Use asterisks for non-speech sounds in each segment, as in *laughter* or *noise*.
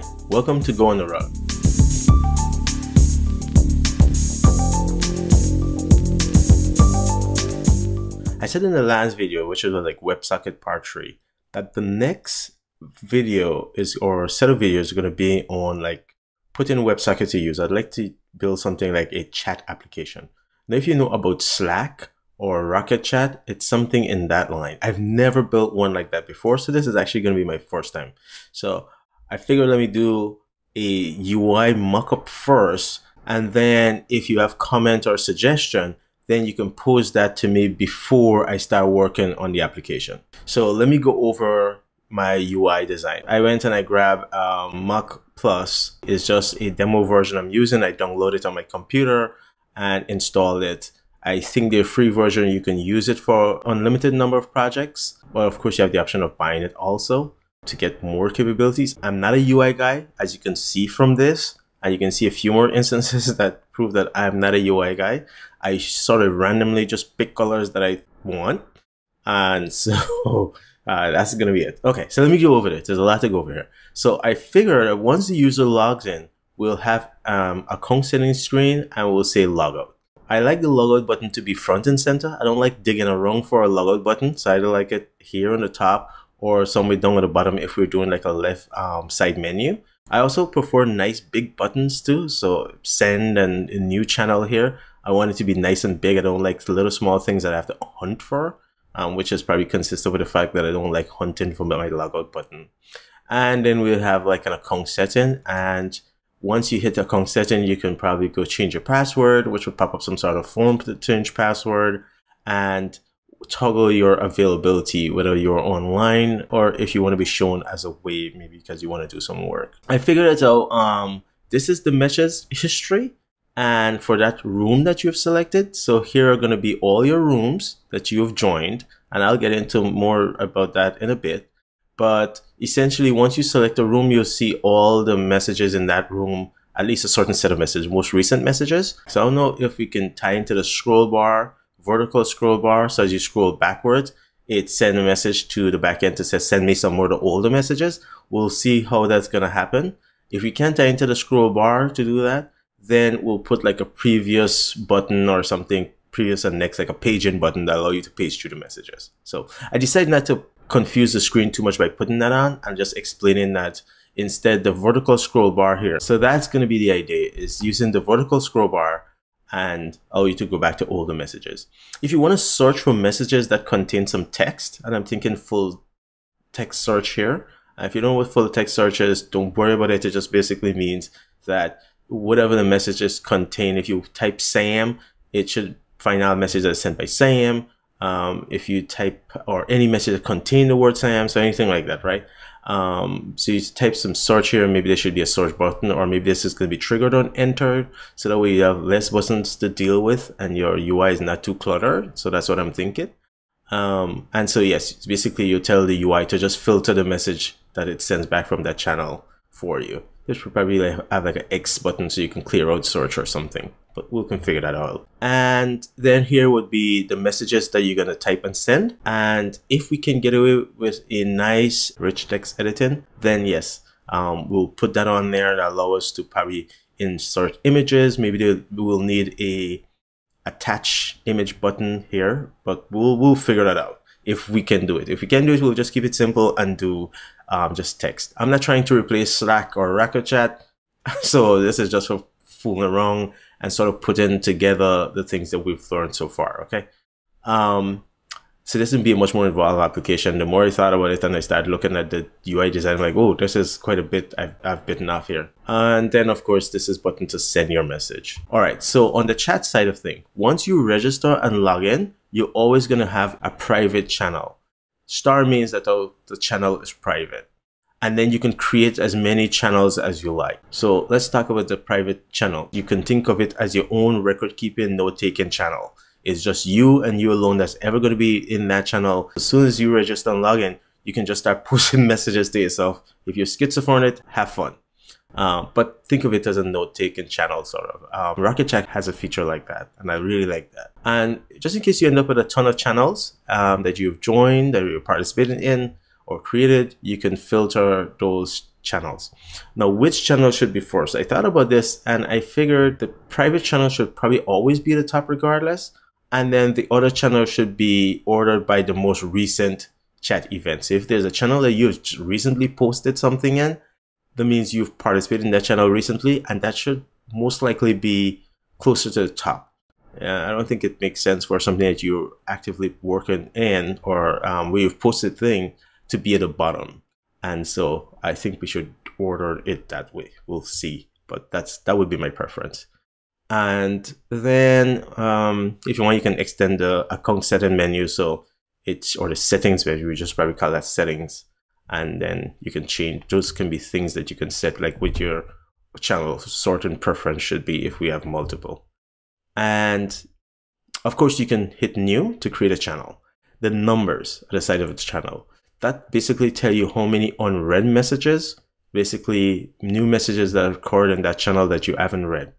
Hi, welcome to Go on the Road. I said in the last video, which was like WebSocket part 3, that the next video is or set of videos is going to be on like putting WebSocket to use. I'd like to build something like a chat application. Now, if you know about Slack or Rocket Chat, it's something in that line. I've never built one like that before, so this is actually going to be my first time. So I figured let me do a UI mockup first. And then if you have comment or suggestion, then you can post that to me before I start working on the application. So let me go over my UI design. I went and I grabbed um, Plus. It's just a demo version I'm using. I download it on my computer and install it. I think the free version, you can use it for unlimited number of projects, but of course you have the option of buying it also to get more capabilities. I'm not a UI guy, as you can see from this, and you can see a few more *laughs* instances that prove that I'm not a UI guy. I sort of randomly just pick colors that I want, and *laughs* so uh, that's gonna be it. Okay, so let me go over this. There's a lot to go over here. So I figured that once the user logs in, we'll have um, a conc screen and we'll say logout. I like the logout button to be front and center. I don't like digging around for a logout button, so I either like it here on the top or somewhere down at the bottom if we're doing like a left um, side menu. I also prefer nice big buttons too. So send and a new channel here. I want it to be nice and big. I don't like the little small things that I have to hunt for, um, which is probably consistent with the fact that I don't like hunting for my logout button. And then we'll have like an account setting. And once you hit the account setting, you can probably go change your password, which would pop up some sort of form to change password. And toggle your availability, whether you're online or if you want to be shown as a wave, maybe because you want to do some work. I figured it out. Um, this is the meshes history and for that room that you've selected. So here are going to be all your rooms that you have joined and I'll get into more about that in a bit. But essentially, once you select a room, you'll see all the messages in that room, at least a certain set of messages, most recent messages. So I don't know if we can tie into the scroll bar vertical scroll bar. So as you scroll backwards, it sends a message to the backend to say, send me some more of the older messages. We'll see how that's going to happen. If we can't enter the scroll bar to do that, then we'll put like a previous button or something previous and next, like a paging button that allow you to page through the messages. So I decided not to confuse the screen too much by putting that on. I'm just explaining that instead the vertical scroll bar here. So that's going to be the idea is using the vertical scroll bar and allow oh, you to go back to older messages. If you want to search for messages that contain some text, and I'm thinking full text search here, uh, if you don't know what full text search is, don't worry about it. It just basically means that whatever the messages contain, if you type Sam, it should find out a message that's sent by Sam. Um, if you type or any message that contain the word Sam, so anything like that, right? Um, so you type some search here, maybe there should be a search button or maybe this is going to be triggered on enter. So that way you have less buttons to deal with and your UI is not too cluttered. So that's what I'm thinking. Um, and so yes, basically you tell the UI to just filter the message that it sends back from that channel for you. This would probably have like an X button so you can clear out search or something but we can figure that out. And then here would be the messages that you're going to type and send. And if we can get away with a nice rich text editing, then yes, um, we'll put that on there and allow us to probably insert images. Maybe we'll need a attach image button here, but we'll, we'll figure that out if we can do it. If we can do it, we'll just keep it simple and do um, just text. I'm not trying to replace Slack or Racker Chat, *laughs* so this is just for fooling around and sort of putting together the things that we've learned so far. Okay. Um, so this would be a much more involved application. The more I thought about it and I started looking at the UI design, like, oh, this is quite a bit I've, I've bitten off here. And then of course, this is button to send your message. All right, so on the chat side of thing, once you register and log in, you're always gonna have a private channel. Star means that the channel is private and then you can create as many channels as you like. So let's talk about the private channel. You can think of it as your own record keeping, note taking channel. It's just you and you alone that's ever going to be in that channel. As soon as you register and log in, you can just start *laughs* pushing messages to yourself. If you're schizophrenic, have fun. Uh, but think of it as a note-taking channel, sort of. Um, Rocket has a feature like that, and I really like that. And just in case you end up with a ton of channels um, that you've joined, that you're participating in, or created, you can filter those channels. Now, which channel should be first? I thought about this and I figured the private channel should probably always be the top regardless. And then the other channel should be ordered by the most recent chat events. So if there's a channel that you recently posted something in, that means you've participated in that channel recently and that should most likely be closer to the top. I don't think it makes sense for something that you're actively working in or um, where you've posted thing to be at the bottom. And so I think we should order it that way. We'll see. But that's that would be my preference. And then um, if you want, you can extend the account setting menu. So it's or the settings Maybe we just probably call that settings. And then you can change. Those can be things that you can set like with your channel sorting preference should be if we have multiple. And of course, you can hit new to create a channel. The numbers at the side of its channel that basically tell you how many unread messages, basically new messages that are recorded in that channel that you haven't read.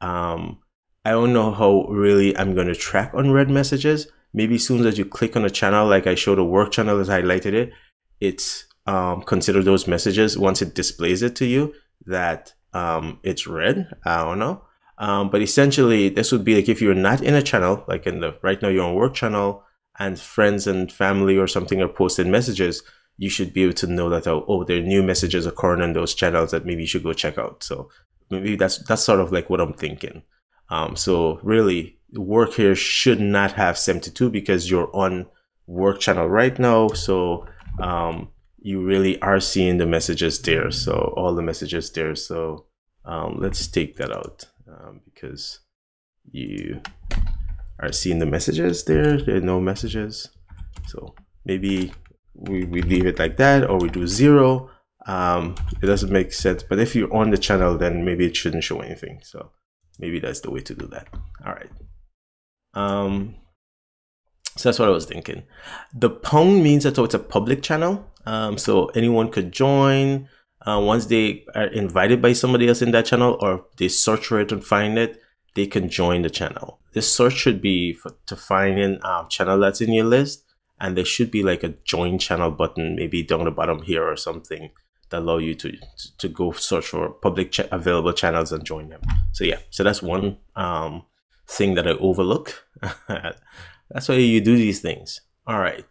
Um, I don't know how really I'm going to track unread messages. Maybe as soon as you click on a channel, like I showed a work channel that highlighted it, it's um, consider those messages once it displays it to you that um, it's read. I don't know. Um, but essentially, this would be like if you're not in a channel, like in the right now you're on work channel, and friends and family or something are posting messages, you should be able to know that oh, oh there are new messages occurring on those channels that maybe you should go check out. So maybe that's that's sort of like what I'm thinking. Um, so really, work here should not have 72 because you're on work channel right now. So um, you really are seeing the messages there. So all the messages there. So um, let's take that out um, because you are seeing the messages there. There are no messages. So maybe we, we leave it like that or we do zero. Um, it doesn't make sense. But if you're on the channel, then maybe it shouldn't show anything. So maybe that's the way to do that. All right. Um, so that's what I was thinking. The Pong means that so it's a public channel. Um, so anyone could join. Uh, once they are invited by somebody else in that channel or they search for it and find it, they can join the channel. This search should be for, to find in um, channel that's in your list and there should be like a join channel button maybe down the bottom here or something that allow you to, to, to go search for public ch available channels and join them. So yeah, so that's one um, thing that I overlook. *laughs* that's why you do these things. All right.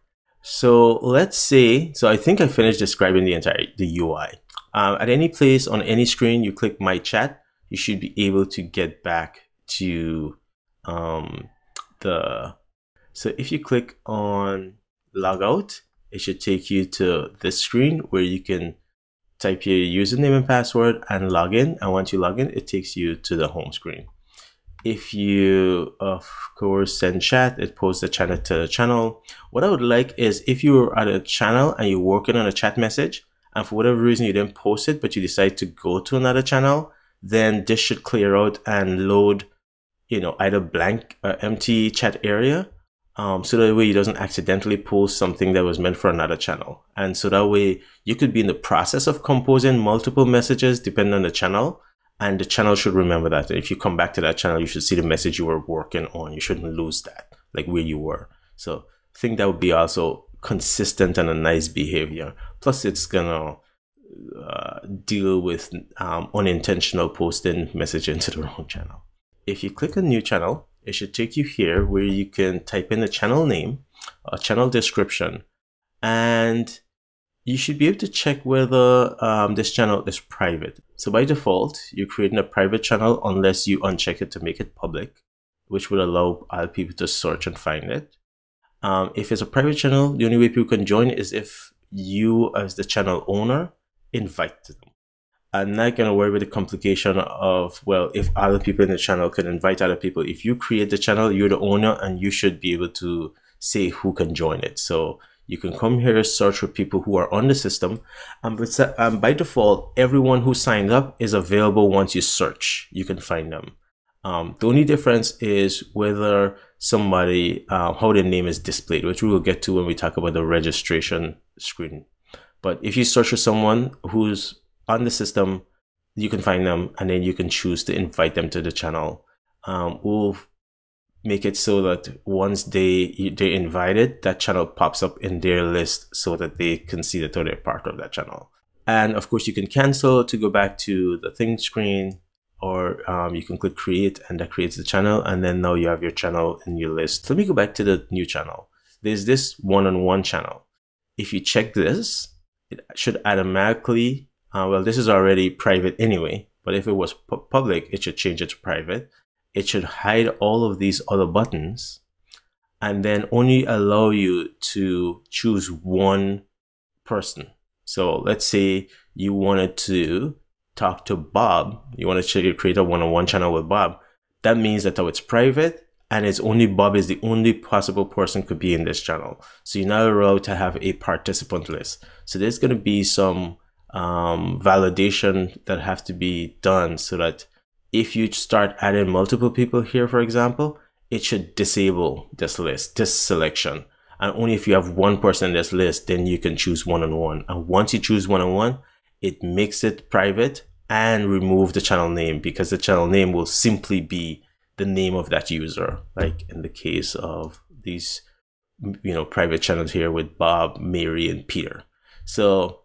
So let's say, so I think I finished describing the entire, the UI. Um, uh, at any place on any screen, you click my chat, you should be able to get back to um, the. So if you click on logout, it should take you to this screen where you can type your username and password and log in. And once you log in, it takes you to the home screen. If you, of course, send chat, it posts the chat to the channel. What I would like is if you are at a channel and you're working on a chat message, and for whatever reason you didn't post it, but you decide to go to another channel, then this should clear out and load you know either blank or uh, empty chat area um, so that way it doesn't accidentally post something that was meant for another channel and so that way you could be in the process of composing multiple messages depending on the channel and the channel should remember that if you come back to that channel you should see the message you were working on you shouldn't lose that like where you were so i think that would be also consistent and a nice behavior plus it's gonna uh, deal with um, unintentional posting message into the *laughs* wrong channel if you click on new channel, it should take you here where you can type in a channel name, a channel description, and you should be able to check whether um, this channel is private. So by default, you're creating a private channel unless you uncheck it to make it public, which would allow other people to search and find it. Um, if it's a private channel, the only way people can join is if you as the channel owner invite them. I'm not going to worry with the complication of, well, if other people in the channel can invite other people. If you create the channel, you're the owner and you should be able to say who can join it. So you can come here, search for people who are on the system. And by default, everyone who signed up is available once you search. You can find them. Um, the only difference is whether somebody, uh, how their name is displayed, which we will get to when we talk about the registration screen. But if you search for someone who's on the system, you can find them and then you can choose to invite them to the channel. Um, we'll make it so that once they they're invited, that channel pops up in their list so that they can see that they're part of that channel. And of course, you can cancel to go back to the thing screen, or um, you can click create and that creates the channel. And then now you have your channel in your list. Let me go back to the new channel. There's this one-on-one -on -one channel. If you check this, it should automatically uh, well, this is already private anyway, but if it was pu public, it should change it to private. It should hide all of these other buttons and then only allow you to choose one person. So let's say you wanted to talk to Bob, you want to create a one-on-one -on -one channel with Bob. That means that though it's private and it's only Bob is the only possible person could be in this channel. So you're not allowed to have a participant list. So there's going to be some um, validation that have to be done so that if you start adding multiple people here, for example, it should disable this list, this selection. And only if you have one person in this list, then you can choose one-on-one. -on -one. And once you choose one-on-one, -on -one, it makes it private and remove the channel name because the channel name will simply be the name of that user. Like in the case of these, you know, private channels here with Bob, Mary, and Peter. So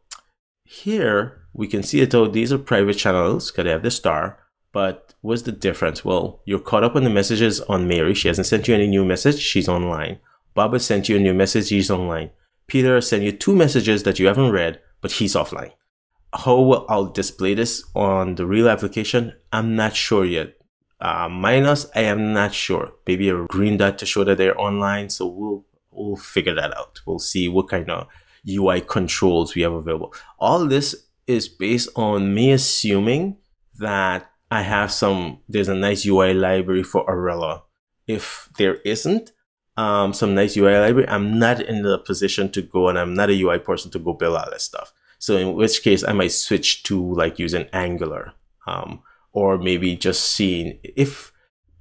here, we can see that though these are private channels because they have the star, but what's the difference? Well, you're caught up on the messages on Mary. She hasn't sent you any new message. She's online. Baba sent you a new message. He's online. Peter sent you two messages that you haven't read, but he's offline. How I'll display this on the real application, I'm not sure yet. Uh, minus, I am not sure. Maybe a green dot to show that they're online. So we'll we'll figure that out. We'll see what kind of UI controls we have available. All this is based on me assuming that I have some, there's a nice UI library for Arella. If there isn't um, some nice UI library, I'm not in the position to go and I'm not a UI person to go build all this stuff. So in which case I might switch to like using Angular um, or maybe just seeing if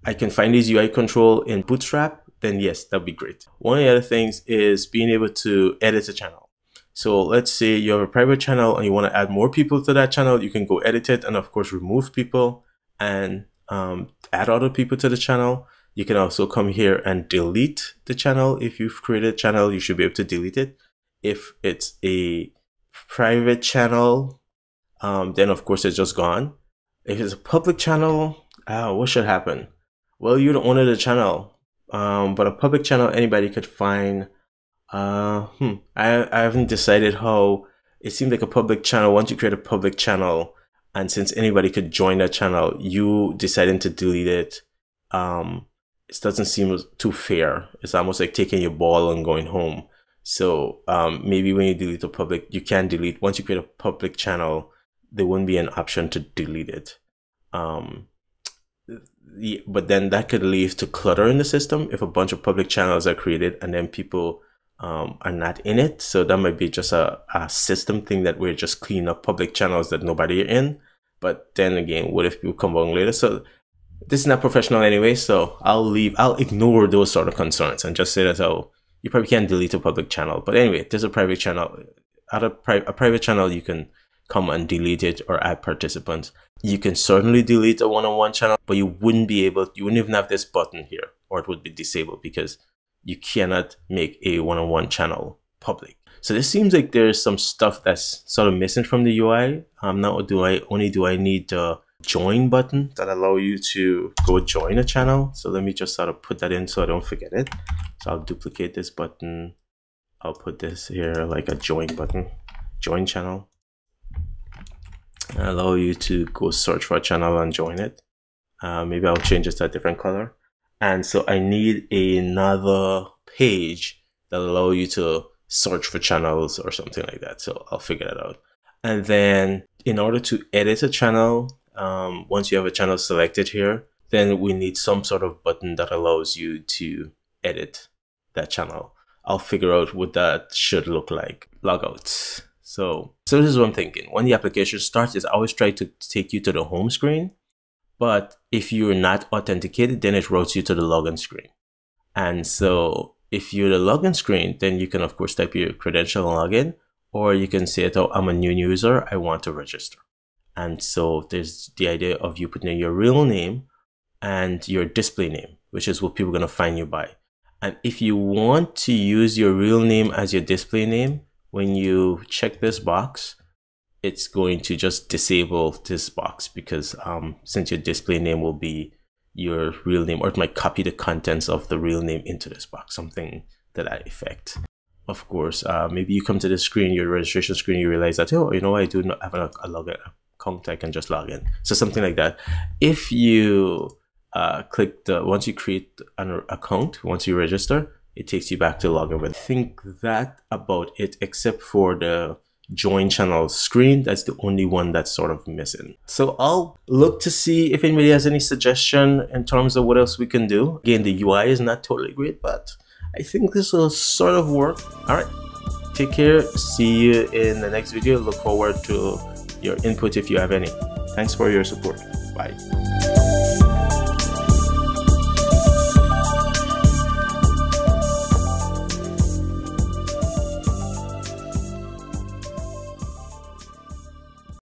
I can find this UI control in Bootstrap, then yes, that'd be great. One of the other things is being able to edit a channel. So let's say you have a private channel and you want to add more people to that channel, you can go edit it and of course remove people and um, add other people to the channel. You can also come here and delete the channel. If you've created a channel, you should be able to delete it. If it's a private channel, um, then of course it's just gone. If it's a public channel, ah, what should happen? Well, you're the owner of the channel, um, but a public channel, anybody could find uh, hmm. I I haven't decided how. It seemed like a public channel. Once you create a public channel, and since anybody could join that channel, you deciding to delete it. Um, it doesn't seem too fair. It's almost like taking your ball and going home. So um, maybe when you delete a public, you can delete. Once you create a public channel, there won't be an option to delete it. Um, but then that could lead to clutter in the system if a bunch of public channels are created and then people um, are not in it. So that might be just a, a system thing that we're just cleaning up public channels that nobody are in. But then again, what if people come along later? So this is not professional anyway, so I'll leave, I'll ignore those sort of concerns and just say that, oh, you probably can't delete a public channel. But anyway, there's a private channel. At a, pri a private channel, you can come and delete it or add participants. You can certainly delete a one-on-one -on -one channel, but you wouldn't be able, you wouldn't even have this button here, or it would be disabled because you cannot make a one-on-one channel public. So this seems like there's some stuff that's sort of missing from the UI. Um, now do I only do I need the join button that allow you to go join a channel. So let me just sort of put that in so I don't forget it. So I'll duplicate this button. I'll put this here like a join button, join channel. allow you to go search for a channel and join it. Uh, maybe I'll change it to a different color. And so I need another page that allow you to search for channels or something like that. So I'll figure that out. And then in order to edit a channel, um, once you have a channel selected here, then we need some sort of button that allows you to edit that channel. I'll figure out what that should look like. Logouts. So, so this is what I'm thinking. When the application starts, it always try to take you to the home screen but if you're not authenticated, then it routes you to the login screen. And so if you're the login screen, then you can of course type your credential and login, or you can say, oh, I'm a new user, I want to register. And so there's the idea of you putting in your real name and your display name, which is what people are going to find you by. And if you want to use your real name as your display name, when you check this box, it's going to just disable this box because um, since your display name will be your real name or it might copy the contents of the real name into this box, something to that effect. Of course, uh, maybe you come to the screen, your registration screen, you realize that, oh, you know, I do not have a, a login account, I can just log in. So something like that. If you uh, click the, once you create an account, once you register, it takes you back to login But I think that about it, except for the join channel screen. That's the only one that's sort of missing. So I'll look to see if anybody has any suggestion in terms of what else we can do. Again, the UI is not totally great, but I think this will sort of work. All right, take care. See you in the next video. Look forward to your input if you have any. Thanks for your support. Bye.